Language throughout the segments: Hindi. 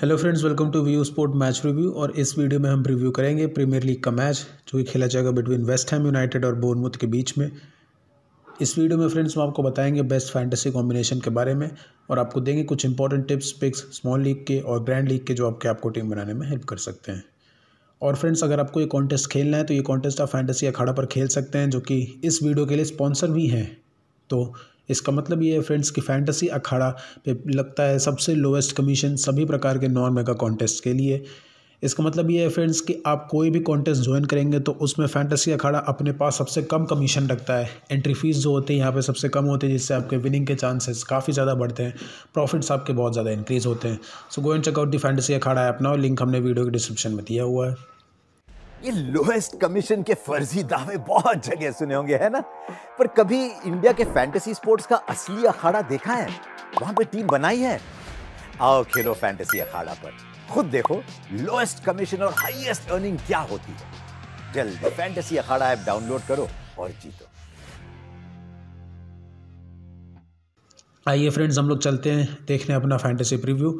Hello friends welcome to View Sport match review और इस वीडियो में हम रिव्यू करेंगे प्रीमियर लीग का मैच जो कि खेला जाएगा बिटवीन वेस्ट हैम यूनाइटेड और बोनमुथ के बीच में इस वीडियो में फ्रेंड्स हम आपको बताएंगे बेस्ट फैंटेसी कॉम्बिनेशन के बारे में और आपको देंगे कुछ important tips picks small league के और ग्रैंड लीग के जो आपके आपको टीम बनाने में हेल्प कर सकते हैं और फ्रेंड्स अगर आपको ये कॉन्टेस्ट खेलना है तो ये कॉन्टेस्ट आप फैंटेसी अखाड़ा पर खेल सकते हैं जो कि इस वीडियो के लिए स्पॉन्सर भी हैं तो इसका मतलब ये है फ्रेंड्स कि फैंटेसी अखाड़ा पे लगता है सबसे लोएस्ट कमीशन सभी प्रकार के नॉन मेगा कॉन्टेस्ट के लिए इसका मतलब ये है फ्रेंड्स कि आप कोई भी कॉन्टेस्ट ज्वाइन करेंगे तो उसमें फैंटेसी अखाड़ा अपने पास सबसे कम कमीशन रखता है एंट्री फीस जो होती है यहाँ पे सबसे कम होती है जिससे आपके विनिंग के चांसेस काफ़ी ज़्यादा बढ़ते हैं प्रॉफिट्स आपके बहुत ज़्यादा इंक्रीज़ होते हैं so go and check out the Fantasy Akhada अपना लिंक हमने वीडियो के डिस्क्रिप्शन में दिया हुआ है ये लोएस्ट कमीशन के फर्जी दावे बहुत जगह सुने होंगे है ना पर कभी इंडिया के फैंटेसी स्पोर्ट्स का असली अखाड़ा देखा है वहां पे टीम बनाई है आओ खेलो फैंटेसी अखाड़ा पर खुद देखो लोएस्ट कमीशन और हाईएस्ट अर्निंग क्या होती है जल्दी फैंटेसी अखाड़ा ऐप डाउनलोड करो और जीतो आइए फ्रेंड्स हम लोग चलते हैं देखने अपना फैंटेसी प्रीव्यू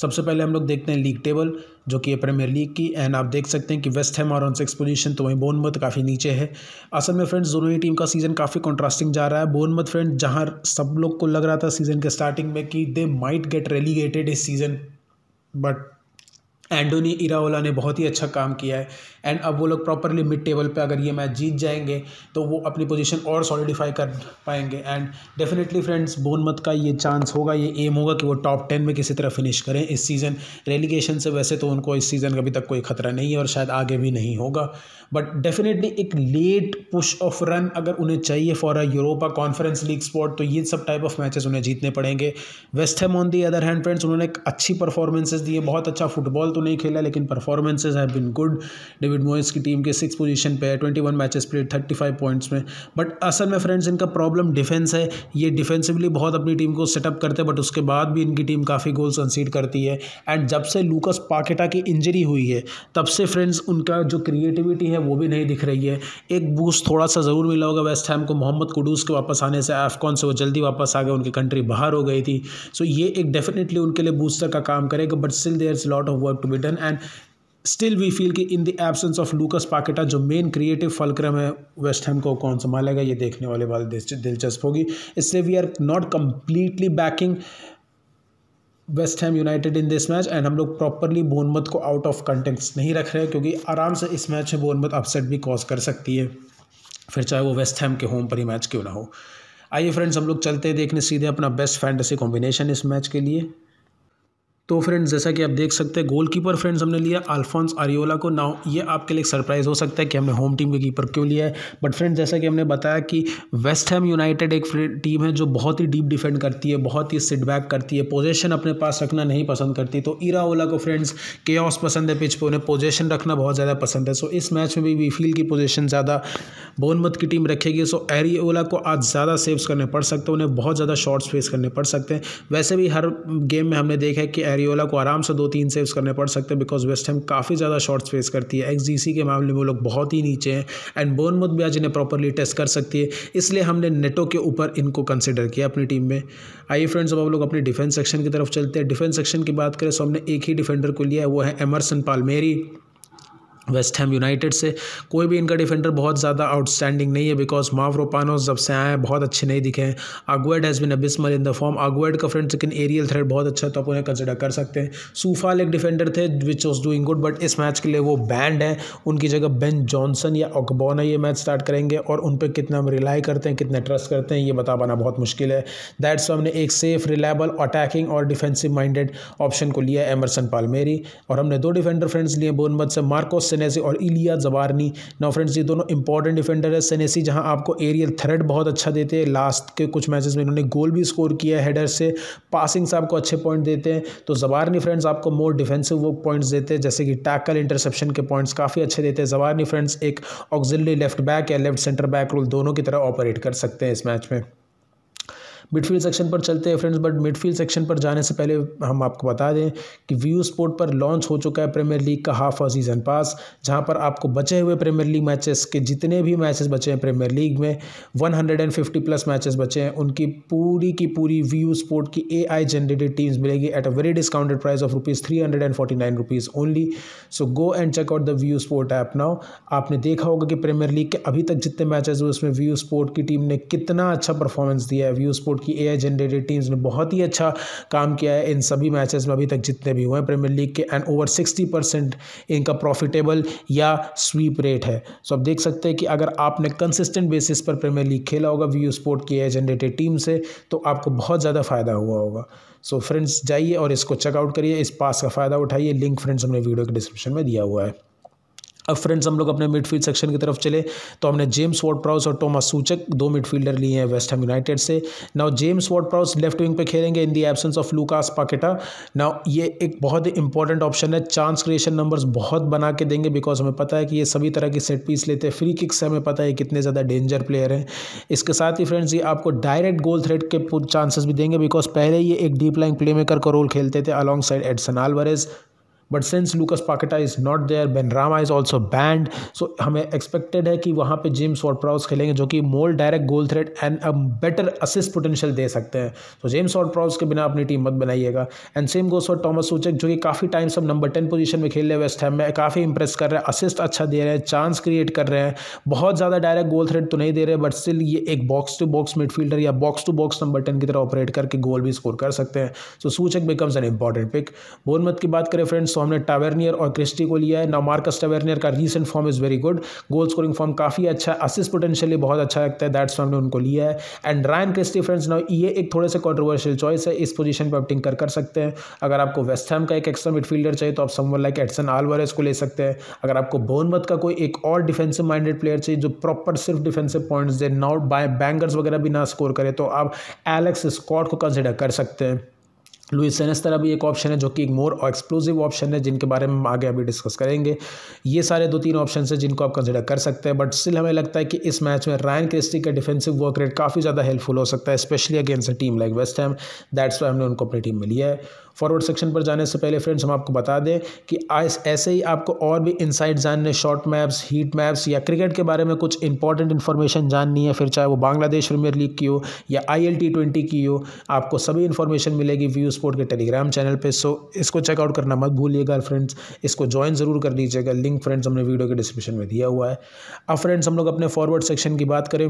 सबसे पहले हम लोग देखते हैं लीग टेबल जो कि प्रीमियर लीग की एंड आप देख सकते हैं कि वेस्ट हैम और ऑन सिक्स पोजीशन तो वहीं बोनमत काफ़ी नीचे है असल में फ्रेंड्स दोनों ही टीम का सीज़न काफ़ी कॉन्ट्रास्टिंग जा रहा है बोनमत फ्रेंड्स जहां सब लोग को लग रहा था सीज़न के स्टार्टिंग में कि दे माइट गेट रेलीगेटेड इस सीज़न बट एंडोनी इराओला ने बहुत ही अच्छा काम किया है एंड अब वो लोग प्रॉपरली मिड टेबल पे अगर ये मैच जीत जाएंगे तो वो अपनी पोजीशन और सॉलिडिफाई कर पाएंगे एंड डेफिनेटली फ्रेंड्स बोनमत का ये चांस होगा ये एम होगा कि वो टॉप टेन में किसी तरह फिनिश करें इस सीज़न रेलिगेशन से वैसे तो उनको इस सीज़न का अभी तक कोई खतरा नहीं है और शायद आगे भी नहीं होगा बट डेफिनेटली एक लेट पुश ऑफ रन अगर उन्हें चाहिए for a Europa Conference League spot तो ये सब टाइप ऑफ मैचेस उन्हें जीतने पड़ेंगे West Ham on the other hand friends उन्होंने एक अच्छी परफॉर्मेंसेज दिए बहुत अच्छा फुटबॉल तो नहीं खेला लेकिन performances have been good David Moyes की टीम के सिक्स पोजीशन पे है twenty one matches played thirty five points में बट असल में फ्रेंड्स इनका प्रॉब्लम डिफेंस है ये डिफेंसिवली बहुत अपनी टीम को सेटअप करते हैं बट उसके बाद भी इनकी टीम काफ़ी गोल्स कंसीड करती है एंड जब से लूकस पाकेटा की इंजरी हुई है तब से फ्रेंड्स उनका जो क्रिएटिविटी है वो भी नहीं दिख रही है एक बूस्ट थोड़ा सा ज़रूर मिला होगा वेस्ट हैम को मोहम्मद कुडूस के वापस आने से एफकॉन से वो जल्दी वापस आ गए उनकी कंट्री बाहर हो गई थी सो so, ये एक डेफिनेटली उनके लिए बूस्टर का काम करेगा but still there is lot of work to mend and still we feel कि in the absence of Lucas Paqueta जो मेन क्रिएटिव फलक्रम है वेस्ट हैम को कौन संभालेगा ये देखने वाले बात दिलचस्प होगी इसलिए we are not completely backing West Ham United in this match and हम लोग प्रॉपरली बोनमत को आउट ऑफ कंटेंट्स नहीं रख रहे क्योंकि आराम से इस मैच में बोनमत अपसेट भी कॉज कर सकती है फिर चाहे वो वेस्ट हैम के होम पर ही मैच क्यों ना हो आइए फ्रेंड्स हम लोग चलते हैं देखने सीधे अपना बेस्ट फैंटेसी कॉम्बिनेशन इस मैच के लिए तो फ्रेंड्स जैसा कि आप देख सकते हैं गोलकीपर फ्रेंड्स हमने लिया अल्फोंस आरियोला को नाउ ये आपके लिए सरप्राइज़ हो सकता है कि हमने होम टीम के कीपर क्यों लिया है बट फ्रेंड्स जैसा कि हमने बताया कि वेस्ट हैम यूनाइटेड एक टीम है जो बहुत ही डीप डिफेंड करती है बहुत ही सिटबैक करती है पोजेशन अपने पास रखना नहीं पसंद करती तो इराओला को फ्रेंड्स के पसंद है पिच पर उन्हें पोजेशन रखना बहुत ज़्यादा पसंद है सो इस मैच में भी वी फील की पोजिशन ज़्यादा बोनमत की टीम रखेगी सो एरियोला को आज ज़्यादा सेव्स करने पड़ सकते हैं उन्हें बहुत ज़्यादा शॉर्ट्स फेस करने पड़ सकते हैं वैसे भी हर गेम में हमने देखा है कि एरियोला को आराम से दो तीन सेव्स करने पड़ सकते हैं बिकॉज वेस्ट काफ़ी ज़्यादा शॉट्स फेस करती है एक्स के मामले में वो लोग बहुत ही नीचे हैं एंड मुद भी आज इन्हें प्रॉपरली टेस्ट कर सकती है इसलिए हमने नेटो के ऊपर इनको कंसिडर किया अपनी टीम में आइए फ्रेंड्स अब हम लोग अपने डिफेंस सेक्शन की तरफ चलते हैं डिफेंस सेक्शन की बात करें सो हमने एक ही डिफेंडर को लिया है वो है Emerson Palmieri West Ham United से कोई भी इनका डिफेंडर बहुत ज़्यादा आउटस्टैंडिंग नहीं है बिकॉज रोपानो जब से आए हैं बहुत अच्छे नहीं दिखे हैं Aguerd has been abysmal in the form Aguerd का फ्रेंड लेकिन एरियल थ्रेड बहुत अच्छा है तो आप उन्हें कंसिडर कर सकते हैं सूफाल एक डिफेंडर थे which was doing good but इस मैच के लिए वो बैंड है उनकी जगह बेन जॉनसन या ओकबोना ये मैच स्टार्ट करेंगे और उन पर कितना हम रिलाई करते हैं कितना ट्रस्ट करते हैं ये बता पाना बहुत मुश्किल है दैट्स हमने एक सेफ रिलायबल अटैकिंग और डिफेंसिव माइंडेड ऑप्शन को लिया एमरसन पालमेरी और हमने दो डिफेंडर फ्रेंड्स लिए बोनमत से मार्कोस सेनेसी और इलिया जबारनी नो फ्रेंड्स ये दोनों इंपॉर्टेंट डिफेंडर है सेनेसी जहां आपको एरियल थ्रेड बहुत अच्छा देते हैं लास्ट के कुछ मैचेस में इन्होंने गोल भी स्कोर किया हैडर से पासिंग से आपको अच्छे पॉइंट देते हैं तो जबारनी फ्रेंड्स आपको मोर डिफेंसिव वो पॉइंट्स देते हैं जैसे कि टैकल इंटरसेप्शन के पॉइंट्स काफ़ी अच्छे देते हैं जबारनी फ्रेंड्स एक ऑक्जिलरी लेफ्ट बैक या लेफ्ट सेंटर बैक रोल दोनों की तरह ऑपरेट कर सकते हैं इस मैच में मिडफील्ड सेक्शन पर चलते हैं फ्रेंड्स बट मिडफील्ड सेक्शन पर जाने से पहले हम आपको बता दें कि व्यू स्पोर्ट पर लॉन्च हो चुका है प्रीमियर लीग का हाफ और सीज़न पास जहाँ पर आपको बचे हुए प्रीमियर लीग मैचेस के जितने भी मैचेस बचे हैं प्रीमियर लीग में 150 प्लस मैचेस बचे हैं उनकी पूरी की पूरी व्यू स्पोर्ट की ए आई जनरेटेड टीम्स मिलेगी at a very discounted price of rupees three hundred and forty nine rupees only so go and check out the View Sport app now आपने देखा होगा कि प्रीमियर लीग के अभी तक जितने मैचेज हुए उसमें व्यू स्पोर्ट की टीम ने कितना अच्छा परफॉर्मेंस दिया है व्यू स्पोर्ट की ए जनरेटेड टीम्स ने बहुत ही अच्छा काम किया है इन सभी मैचेस में अभी तक जितने भी हुए हैं प्रीमियर लीग के एंड ओवर सिक्सटी परसेंट इनका प्रॉफिटेबल या स्वीप रेट है सो so आप देख सकते हैं कि अगर आपने कंसिस्टेंट बेसिस पर प्रीमियर लीग खेला होगा व्यू स्पोर्ट की ए जनरेटेड टीम से तो आपको बहुत ज़्यादा फ़ायदा हुआ होगा सो फ्रेंड्स जाइए और इसको चेकआउट करिए इस पास का फ़ायदा उठाइए लिंक फ्रेंड्स हमने वीडियो के डिस्क्रिप्शन में दिया हुआ है अब फ्रेंड्स हम लोग अपने मिडफील्ड सेक्शन की तरफ चले तो हमने जेम्स वॉर्ड प्राउस और टोमा सूचक दो मिडफील्डर लिए हैं वेस्ट हैम यूनाइटेड से now James Ward Prowse left wing पे खेलेंगे in the absence of Lucas Paqueta now ये एक बहुत ही इंपॉर्टेंट ऑप्शन है चांस क्रिएशन नंबर्स बहुत बना के देंगे बिकॉज हमें पता है कि ये सभी तरह की सेट पीस लेते हैं फ्री किक्स हमें पता है कितने ज़्यादा डेंजर प्लेयर हैं इसके साथ ही फ्रेंड्स ये आपको डायरेक्ट गोल थ्रेड के चांसेस भी देंगे बिकॉज पहले ये एक डीप लाइन प्ले मेकर का रोल खेलते थे alongside Edson Alvarez but since Lucas Paqueta is not there Benrahma is also banned सो हमें एक्सपेक्टेड है कि वहाँ पे जेम्स और प्राउस खेलेंगे जो कि more direct goal threat and a better assist potential दे सकते हैं तो जेम्स और प्राउस के बिना अपनी टीम मत बनाइएगा एंड सेम गोस और टॉमस सूचक जो कि काफ़ी टाइम सब नंबर टेन पोजिशन में खेल रहे हैं वेस्ट हैम में काफ़ी इंप्रेस कर रहे हैं असिस्ट अच्छा दे रहे हैं चांस क्रिएट कर रहे हैं बहुत ज़्यादा डायरेक्ट गोल थ्रेड तो नहीं दे रहे बट स्टिल ये एक बॉक्स टू बॉक्स मिडफील्डर या box to box number ten की तरह ऑपरेट करके गोल भी स्कोर कर सकते हैं so Soucek becomes an important pick Bournemouth की बात करें फ्रेंड्स हमने टावर्नियर और क्रिस्टी को लिया है ना मार्कस टावर्नियर का recent form is very good goal scoring form काफ़ी अच्छा असिस पोटेंशियली बहुत अच्छा लगता है दैट्स हमने उनको लिया है एंड रायन क्रिस्टी फ्रेंड्स ना ये एक थोड़े से कॉन्ट्रोवर्शियल चॉइस है इस पोजीशन पर आप टिंकर कर सकते हैं अगर आपको वेस्ट वेस्टहैम का एक एक्स्ट्रा मिडफील्डर चाहिए तो आप समवन लाइक एडसन आलवारेस को ले सकते हैं अगर आपको बोनमत का कोई एक और डिफेंसिव माइंडेड प्लेयर चाहिए जो प्रॉपर सिर्फ डिफेंसिव पॉइंट्स दे नॉट बाय बैंगर्स वगैरह भी ना स्कोर करे तो आप एलेक्स स्कॉट को कंसिडर कर सकते हैं लुइस तरह भी एक ऑप्शन है जो कि एक मोर एक्सक्लूसिव ऑप्शन है जिनके बारे में हम आगे अभी डिस्कस करेंगे ये सारे दो तीन ऑप्शन है जिनको आप कंसिडर कर सकते हैं बट स्टिल हमें लगता है कि इस मैच में रायन क्रिस्टी का डिफेंसिव वर्क रेट काफ़ी ज़्यादा हेल्पफुल हो सकता है specially against a team like West Ham that's why हमने उनको अपनी टीम में लिया है फॉरवर्ड सेक्शन पर जाने से पहले फ्रेंड्स हम आपको बता दें कि ऐसे ही आपको और भी इनसाइट जानने शॉर्ट मैप्स हीट मैप्स या क्रिकेट के बारे में कुछ इंपॉर्टेंट इन्फॉर्मेशन जाननी है फिर चाहे वो बांग्लादेश प्रीमियर लीग की हो या आई एल टी ट्वेंटी की हो आपको सभी इन्फॉर्मेशन मिलेगी व्यू स्पोर्ट के टेलीग्राम चैनल पर सो इसको चेकआउट करना मत भूलिएगा फ्रेंड्स इसको ज्वाइन ज़रूर कर लीजिएगा लिंक फ्रेंड्स हमने वीडियो के डिस्क्रिप्शन में दिया हुआ है अब फ्रेंड्स हम लोग अपने फॉरवर्ड सेक्शन की बात करें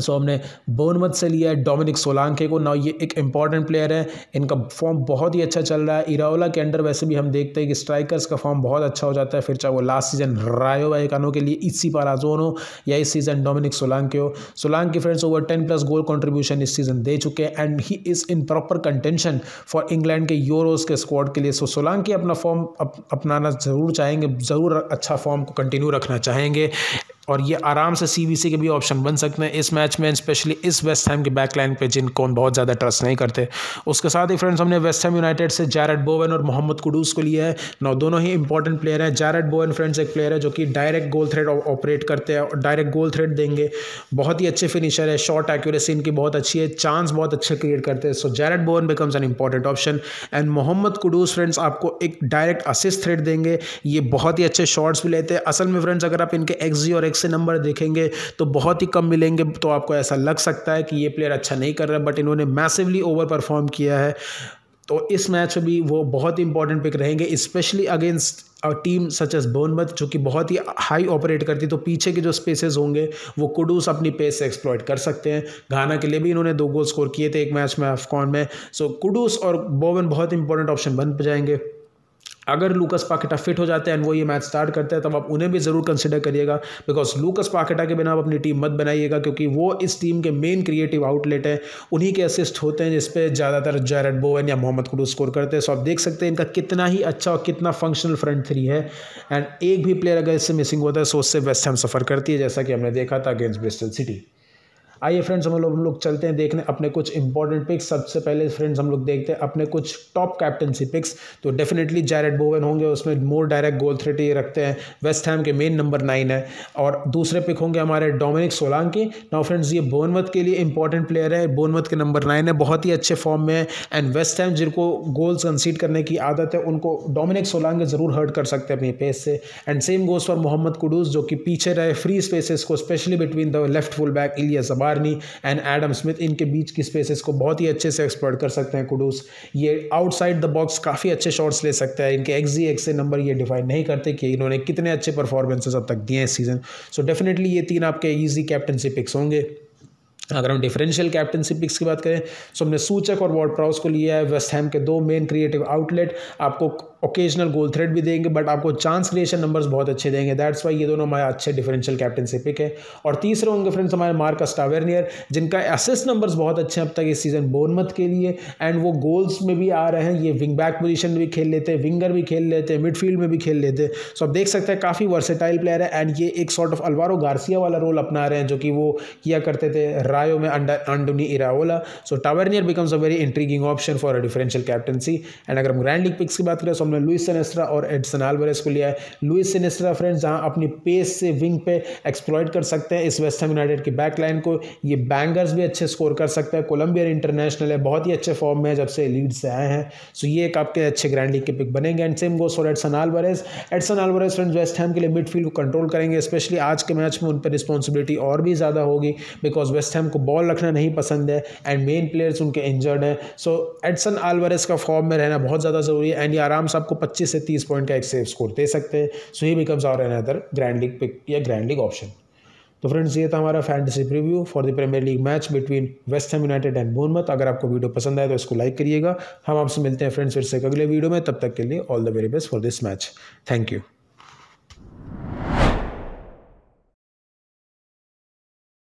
सो हमने बोनमत से लिया है डोमिनिक सोलांके को ना ये एक इंपॉर्टेंट प्लेयर है इनका फॉर्म बहुत ही अच्छा चल रहा है इरावला के अंडर वैसे भी हम देखते हैं कि स्ट्राइकर्स का फॉर्म बहुत अच्छा हो जाता है फिर चाहे वो लास्ट सीजन रायो वायकानो के लिए इसी पाराजोन हो या इस सीज़न डोमिनिक सोलांके हो Solanke friends over ten plus goal contribution इस सीज़न दे चुके हैं and he is in proper contention for England के यूरोज के स्क्वाड के लिए सो so, अपना फॉर्म अपनाना ज़रूर चाहेंगे ज़रूर अच्छा फॉर्म को कंटिन्यू रखना चाहेंगे और ये आराम से सी के भी ऑप्शन बन सकते हैं इस मैच में स्पेशली इस वेस्ट हैम के बैकलाइन पे जिनको हम बहुत ज़्यादा ट्रस्ट नहीं करते उसके साथ ही फ्रेंड्स हमने वेस्ट हैम यूनाइटेड से जैरड बोवन और मोहम्मद कुडूस को लिया है नौ दोनों ही इंपॉर्टेंट प्लेयर हैं जैरड बोवन फ्रेंड्स एक प्लेयर है जो कि डायरेक्ट गोल थ्रेड ऑपरेट करते हैं और डायरेक्ट गोल थ्रेड देंगे बहुत ही अच्छे फिनिशर है शॉर्ट एक्यूरेसी इनकी बहुत अच्छी है चांस बहुत अच्छे क्रिएट करते हैं so Jarrod Bowen becomes an important option and Mohammed Kudus friends आपको एक डायरेक्ट असिस्ट थ्रेड देंगे ये बहुत ही अच्छे शॉट्स भी लेते हैं असल में फ्रेंड्स अगर आप इनके एक्स और एक्स से नंबर देखेंगे तो बहुत ही कम मिलेंगे तो आपको ऐसा लग सकता है कि ये प्लेयर अच्छा नहीं कर रहा बट इन्होंने मैसिवली ओवर परफॉर्म किया है तो इस मैच में भी वो बहुत ही इंपॉर्टेंट पिक रहेंगे स्पेशली अगेंस्ट और टीम सच एस बोनमत जो कि बहुत ही हाई ऑपरेट करती है तो पीछे के जो स्पेसेस होंगे वो कुडूस अपनी पेस से एक्सप्लॉयट कर सकते हैं घाना के लिए भी इन्होंने दो गोल स्कोर किए थे एक मैच में अफकॉन में सो कुडूस और बोवन बहुत इंपॉर्टेंट ऑप्शन बन जाएंगे अगर लूकस पाकेटा फिट हो जाते हैं वो ये मैच स्टार्ट करते हैं तब आप उन्हें भी ज़रूर कंसिडर करिएगा बिकॉज लूकस पाकेटा के बिना आप अपनी टीम मत बनाइएगा क्योंकि वो इस टीम के मेन क्रिएटिव आउटलेट हैं उन्हीं के असिस्ट होते हैं जिसपे ज़्यादातर जैरड बोवन या मोहम्मद कुडू स्कोर करते हैं सो आप देख सकते हैं इनका कितना ही अच्छा और कितना फंक्शनल फ्रंट थ्री है एंड एक भी प्लेयर अगर इससे मिसिंग होता है सो उससे वेस्ट हम सफ़र करती है जैसा कि हमने देखा था अगेंस्ट ब्रिस्टल सिटी आइए फ्रेंड्स हम लोग हम लोग चलते हैं देखने अपने कुछ इंपॉर्टेंट पिक्स सबसे पहले फ्रेंड्स हम लोग देखते हैं अपने कुछ टॉप कैप्टनसी पिक्स तो डेफिनेटली जैरेड बोवन होंगे उसमें मोर डायरेक्ट गोल थ्रेट ये रखते हैं वेस्ट हैम के मेन नंबर नाइन है और दूसरे पिक होंगे हमारे डोमिनिक सोलांकी नाउ फ्रेंड्स ये बोनमत के लिए इंपॉर्टेंट प्लेयर है बोनमत के नंबर नाइन है बहुत ही अच्छे फॉर्म में है एंड वेस्ट हैम जिनको गोल्स कंसीड करने की आदत है उनको डोमिनिक सोलांगे ज़रूर हर्ट कर सकते हैं अपनी पेस से and same goes for Mohammed Kudus जो कि पीछे रहे फ्री स्पेसिस को specially between the left full back Ilya Zabarnyi and Adam Smith इनके बीच की स्पेसेस को बहुत ही अच्छे से एक्सप्लोर कर सकते हैं कुडूस ये आउटसाइड द बॉक्स काफ़ी अच्छे शॉट्स ले सकते हैं इनके एक्स जी एक्स नंबर ये डिफाइन नहीं करते कि इन्होंने कितने अच्छे परफॉर्मेंसेस अब तक दिए हैं सीज़न सो डेफिनेटली ये तीन आपके ईजी कैप्टनसी पिक्स होंगे अगर हम डिफरेंशियल कैप्टनशिप पिक्स की बात करें तो हमने सूचक और वॉर्ड प्राउस को लिया है वेस्ट हैम के दो मेन क्रिएटिव आउटलेट आपको ओकेजनल गोल थ्रेड भी देंगे बट आपको चांस क्रिएशन नंबर्स बहुत अच्छे देंगे दैट्स वाई ये दोनों हमारे अच्छे डिफरेंशियल कैप्टनशिप पिक है और तीसरे होंगे फ्रेंड्स हमारे मार्क अस्टावेरियर जिनका एसेस नंबर्स बहुत अच्छे हैं अब तक इस सीज़न बोनमत के लिए एंड वो गोल्स में भी आ रहे हैं ये विंग बैक पोजिशन भी खेल लेते हैं विंगर भी खेल लेते हैं मिडफील्ड में भी खेल लेते हैं सो आप देख सकते हैं काफ़ी वर्सेटाइल प्लेयर है एंड ये एक सॉर्ट ऑफ अलवारो गार्सिया वाला रोल अपना रहे हैं जो कि वो किया करते थे Rayo may under Andoni Iraola. So Tavernier becomes a very intriguing option for a differential captaincy. And अगर हम ग्रैंड लीग पिक्स की बात करें तो हमने लुइस सेनेस्ट्रा और एडसन आलवरेस को लिया है लुइस सेनेस्ट्रा फ्रेंड्स जहां अपनी पेस से विंग पे एक्सप्लॉइट कर सकते हैं इस वेस्ट यूनाइटेड की बैक को ये बैंगर्स भी अच्छे स्कोर कर सकते हैं कोलंबियन इंटरनेशनल है बहुत ही अच्छे फॉर्म में है जब से लीड से आए हैं सो ये एक आपके अच्छे ग्रैंड लीग के पिक बनेंगे and same goes for Edson Alvarez Edson Alvarez friends West के लिए मिडफील्ड को कंट्रोल करेंगे स्पेशली आज के मैच में उन पर रिस्पॉन्सिबिलिटी और भी ज़्यादा होगी बिकॉज वेस्टहैम उनको बॉल रखना नहीं पसंद है एंड मेन प्लेयर्स उनके इंजर्ड हैं सो एडसन आलवरेस का फॉर्म में रहना बहुत ज़्यादा ज़रूरी है एंड ये आराम से आपको पच्चीस से तीस पॉइंट का एक सेफ स्कोर दे सकते हैं so he becomes our another grand league pick या ग्रैंड लीग ऑप्शन तो फ्रेंड्स ये था हमारा fantasy preview for the Premier League match between West Ham United and Bournemouth अगर आपको वीडियो पसंद आए तो इसको लाइक करिएगा हम आपसे मिलते हैं फ्रेंड्स फिर से अगले वीडियो में तब तक के लिए all the very best for this match thank you